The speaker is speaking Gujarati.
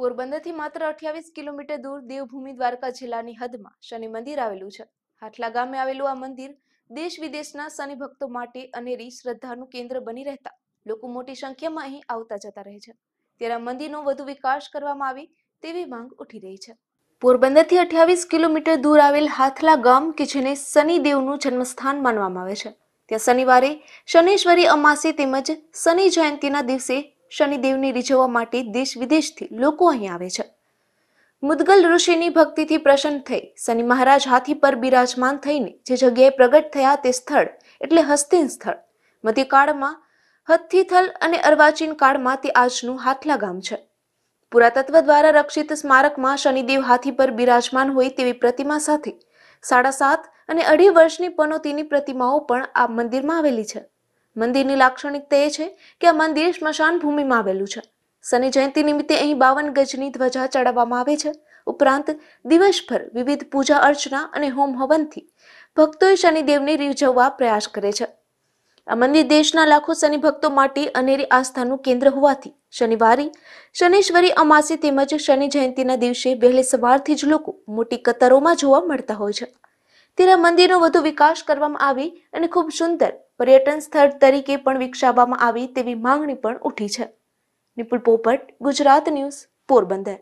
પોરબંદરથી માત્ર અઠ્યાવીસ કિલોમીટર દૂર દેવભૂમિ દ્વારકા જિલ્લાની હદમાં શનિ મંદિર આવેલું છે હાટલા ગામે આવેલું આ મંદિર દેશ વિદેશના શનિ ભક્તો માટે અનેરી શ્રદ્ધાનું કેન્દ્ર બની રહેતા લોકો મોટી સંખ્યામાં અહીં આવતા જતા રહે છે ત્યારે મંદિરનો વધુ વિકાસ કરવામાં આવે તેવી માંગ ઉઠી રહી છે પોરબંદરથી અઠ્યાવીસ કિલોમીટર દૂર આવેલ હાથલા ગામ કે જેને શનિદેવનું જન્મસ્થાન માનવામાં આવે છે ત્યાં શનિવારે શનીશ્વરી અમાસી તેમજ શનિ જયંતિના દિવસે શનિદેવને રીઝવવા માટે દેશ વિદેશથી લોકો અહીં આવે છે મુદગલ ઋષિની ભક્તિથી પ્રસન્ન થઈ શનિ મહારાજ હાથી પર બિરાજમાન થઈને જે જગ્યાએ પ્રગટ થયા તે સ્થળ એટલે હસ્તિન સ્થળ મધ્યકાળમાં હથ્થીથલ અને અર્વાચીન કાળમાં તે આજનું હાથલા ગામ છે પુરાતત્વ દ્વારા રક્ષિત સ્મારકમાં શનિદેવ હાથી પર બિરાજમાન હોય તેવી પ્રતિમા સાથે સાડા સાત અને અઢી વર્ષની પનોતીની પ્રતિમાઓ પણ આ મંદિરમાં આવેલી છે મંદિરની લાક્ષણિકતા એ છે કે આ મંદિર સ્મશાન ભૂમિમાં આવેલું છે શનિ જયંતિ નિમિત્તે અહીં બાવન ગજની ધ્વજા ચડાવવામાં આવે છે ઉપરાંત દિવસભર વિવિધ પૂજા અર્ચના અને હોમ હવનથી ભક્તોએ શનિદેવને રીઝવવા પ્રયાસ કરે છે આ મંદિર દેશના લાખો શનિ ભક્તો માટે અનેરી આસ્થાનું કેન્દ્ર હોવાથી શનિવારી શનિશ્વરી અમાસી તેમજ શનિ જયંતિના દિવસે વહેલી સવારથી જ લોકો મોટી કતારોમાં જોવા મળતા હોય છે તેરા મંદિરનો વધુ વિકાસ કરવામાં આવી અને ખૂબ સુંદર પર્યટન સ્થળ તરીકે પણ વિકસાવવામાં આવી તેવી માંગણી પણ ઉઠી છે નિપુલ પોપટ ગુજરાત ન્યૂઝ પોરબંદર